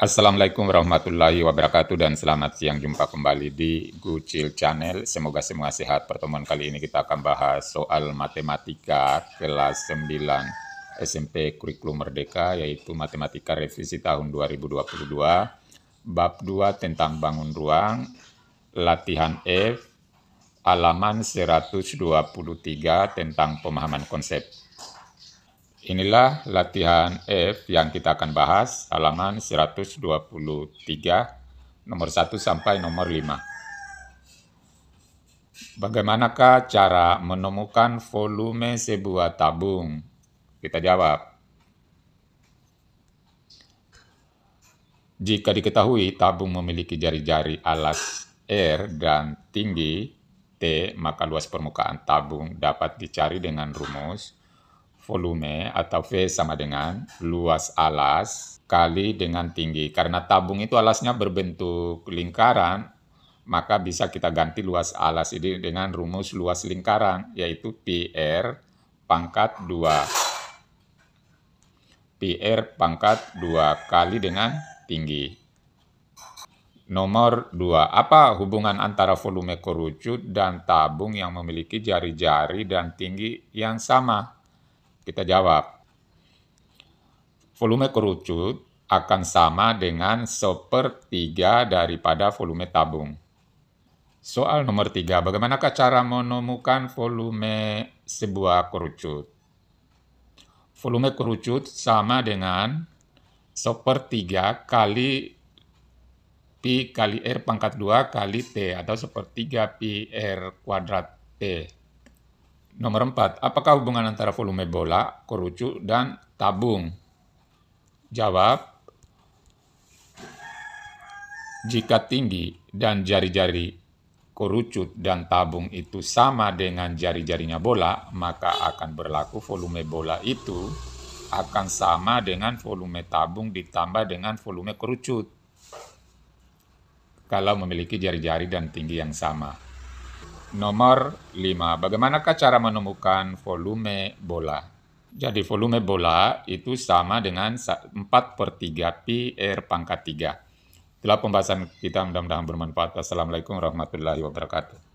Assalamualaikum warahmatullahi wabarakatuh dan selamat siang jumpa kembali di Gucil Channel. Semoga semua sehat. Pertemuan kali ini kita akan bahas soal matematika kelas 9 SMP Kurikulum Merdeka yaitu matematika revisi tahun 2022 bab 2 tentang bangun ruang latihan F halaman 123 tentang pemahaman konsep. Inilah latihan F yang kita akan bahas halaman 123 nomor 1 sampai nomor 5. Bagaimanakah cara menemukan volume sebuah tabung? Kita jawab. Jika diketahui tabung memiliki jari-jari alas R dan tinggi T, maka luas permukaan tabung dapat dicari dengan rumus volume atau V sama dengan luas alas kali dengan tinggi. Karena tabung itu alasnya berbentuk lingkaran, maka bisa kita ganti luas alas ini dengan rumus luas lingkaran, yaitu PR pangkat 2. PR pangkat 2 kali dengan tinggi. Nomor 2. Apa hubungan antara volume kerucut dan tabung yang memiliki jari-jari dan tinggi yang sama? Kita jawab. Volume kerucut akan sama dengan sepertiga daripada volume tabung. Soal nomor tiga, bagaimanakah cara menemukan volume sebuah kerucut? Volume kerucut sama dengan sepertiga kali Pi kali R pangkat 2 kali T atau sepertiga Pi R kuadrat T. Nomor 4. Apakah hubungan antara volume bola, kerucu, dan tabung? Jawab. Jika tinggi dan jari-jari kerucut dan tabung itu sama dengan jari-jarinya bola, maka akan berlaku volume bola itu akan sama dengan volume tabung ditambah dengan volume kerucut. Kalau memiliki jari-jari dan tinggi yang sama. Nomor 5. Bagaimanakah cara menemukan volume bola? Jadi volume bola itu sama dengan 4 per 3 pi R pangkat 3. Itulah pembahasan kita mudah-mudahan bermanfaat. Assalamualaikum warahmatullahi wabarakatuh.